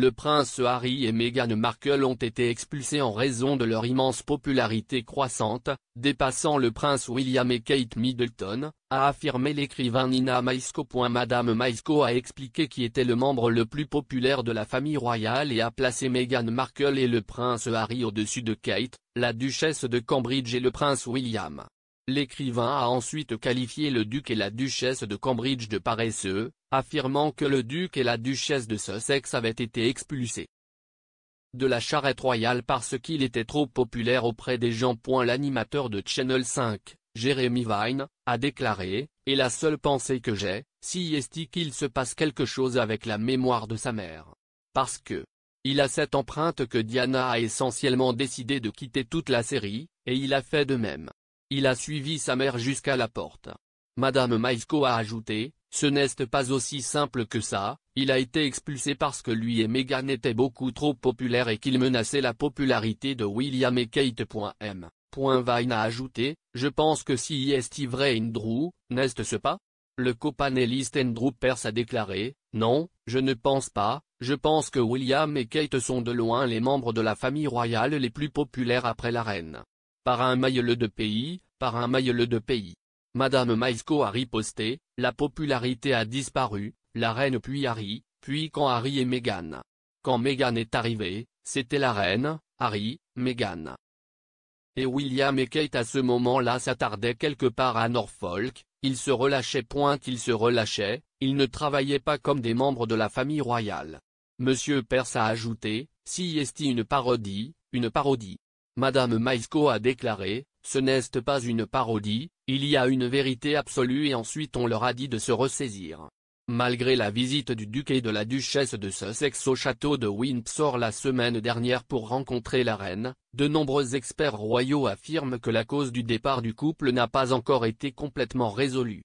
le prince Harry et Meghan Markle ont été expulsés en raison de leur immense popularité croissante, dépassant le prince William et Kate Middleton, a affirmé l'écrivain Nina Maisko. Madame Maisko a expliqué qui était le membre le plus populaire de la famille royale et a placé Meghan Markle et le prince Harry au-dessus de Kate, la duchesse de Cambridge et le prince William. L'écrivain a ensuite qualifié le duc et la duchesse de Cambridge de paresseux, affirmant que le duc et la duchesse de Sussex avaient été expulsés de la charrette royale parce qu'il était trop populaire auprès des gens. L'animateur de Channel 5, Jeremy Vine, a déclaré, « Et la seule pensée que j'ai, si est qu'il se passe quelque chose avec la mémoire de sa mère. Parce que, il a cette empreinte que Diana a essentiellement décidé de quitter toute la série, et il a fait de même. Il a suivi sa mère jusqu'à la porte. Madame Maïsko a ajouté, ce n'est pas aussi simple que ça, il a été expulsé parce que lui et Meghan étaient beaucoup trop populaires et qu'il menaçait la popularité de William et Kate. M. Vine a ajouté, je pense que si est vrai Andrew, n'est-ce pas Le copanéliste Andrew Perse a déclaré, non, je ne pense pas, je pense que William et Kate sont de loin les membres de la famille royale les plus populaires après la reine. Par un maillot de pays, par un maillot de pays. Madame Maïsko a riposté, la popularité a disparu, la reine puis Harry, puis quand Harry et Meghan. Quand Meghan est arrivée, c'était la reine, Harry, Meghan. Et William et Kate à ce moment-là s'attardaient quelque part à Norfolk, ils se relâchaient point qu'ils se relâchaient, ils ne travaillaient pas comme des membres de la famille royale. Monsieur Perse a ajouté, si est une parodie, une parodie. Madame Maïsko a déclaré, ce n'est pas une parodie, il y a une vérité absolue et ensuite on leur a dit de se ressaisir. Malgré la visite du duc et de la duchesse de Sussex au château de Windsor la semaine dernière pour rencontrer la reine, de nombreux experts royaux affirment que la cause du départ du couple n'a pas encore été complètement résolue.